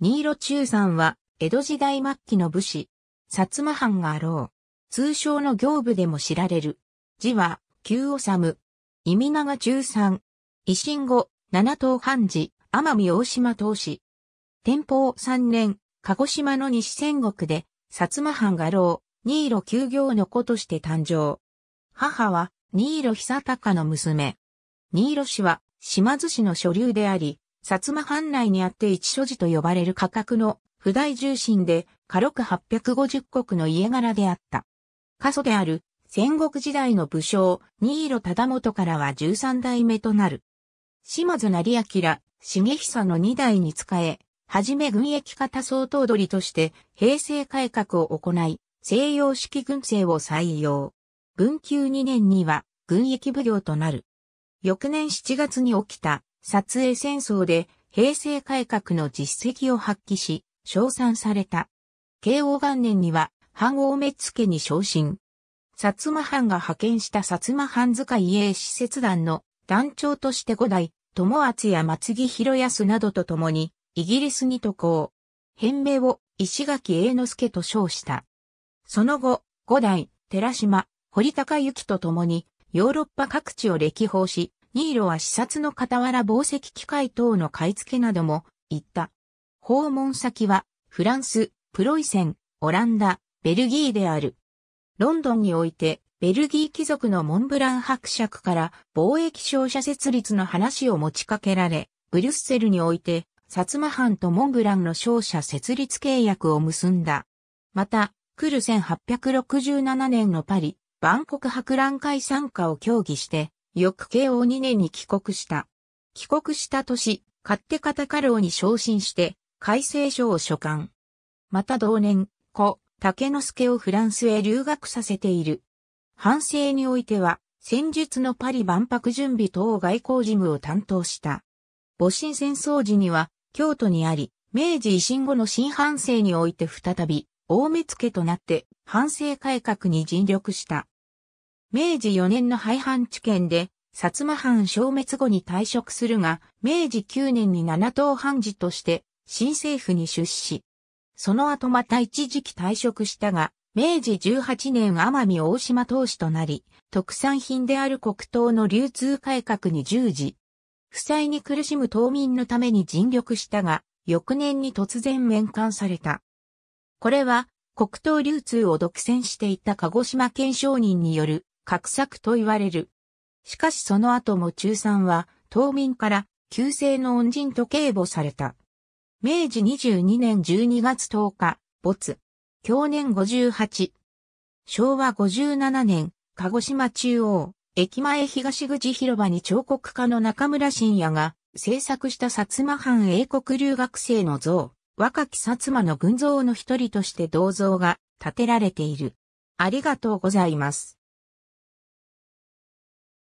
新色中山は、江戸時代末期の武士、薩摩藩があろう。通称の行部でも知られる。字は、旧治。意味長中山。維新後、七島藩寺、奄美大島島市。天保三年、鹿児島の西戦国で、薩摩藩が老、新色休業の子として誕生。母は、新色久隆の娘。新色氏は、島津氏の所流であり、薩摩藩内にあって一所持と呼ばれる価格の不大重心で、家禄百五十国の家柄であった。過疎である戦国時代の武将、新色忠元からは十三代目となる。島津成明、重久の二代に仕え、はじめ軍役方総統取として平成改革を行い、西洋式軍政を採用。文久二年には軍役奉行となる。翌年七月に起きた撮影戦争で平成改革の実績を発揮し、称賛された。慶応元年には、藩を目付に昇進。薩摩藩が派遣した薩摩藩塚遺影施設団の団長として五代、友厚や松木広安などと共に、イギリスに渡航。変名を石垣英之助と称した。その後、五代、寺島、堀高幸と共に、ヨーロッパ各地を歴訪し、ニーロは視察の傍ら防石機械等の買い付けなども行った。訪問先はフランス、プロイセン、オランダ、ベルギーである。ロンドンにおいてベルギー貴族のモンブラン伯爵から貿易商社設立の話を持ちかけられ、ブリュッセルにおいて薩摩藩とモンブランの商社設立契約を結んだ。また、来る1867年のパリ、万国博覧会参加を協議して、翌慶応2年に帰国した。帰国した年、勝手方家老に昇進して、改正書を所管。また同年、子、竹之助をフランスへ留学させている。反省においては、戦術のパリ万博準備等外交事務を担当した。戊辰戦争時には、京都にあり、明治維新後の新反省において再び、大目付となって、反省改革に尽力した。明治4年の廃藩置県で、薩摩藩消滅後に退職するが、明治9年に七島藩事として、新政府に出資。その後また一時期退職したが、明治18年奄美大島投資となり、特産品である黒糖の流通改革に従事。負債に苦しむ島民のために尽力したが、翌年に突然免官された。これは、黒糖流通を独占していた鹿児島県商人による格策と言われる。しかしその後も中産は、島民から旧姓の恩人と警護された。明治22年12月10日、没。享年58。昭和57年、鹿児島中央、駅前東口広場に彫刻家の中村信也が制作した薩摩藩英国留学生の像、若き薩摩の群像の一人として銅像が建てられている。ありがとうございます。